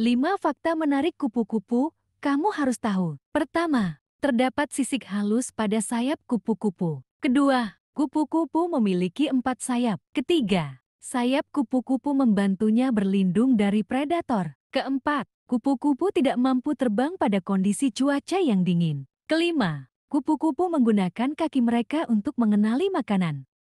5 fakta menarik kupu-kupu, kamu harus tahu. Pertama, terdapat sisik halus pada sayap kupu-kupu. Kedua, kupu-kupu memiliki empat sayap. Ketiga, sayap kupu-kupu membantunya berlindung dari predator. Keempat, kupu-kupu tidak mampu terbang pada kondisi cuaca yang dingin. Kelima, kupu-kupu menggunakan kaki mereka untuk mengenali makanan.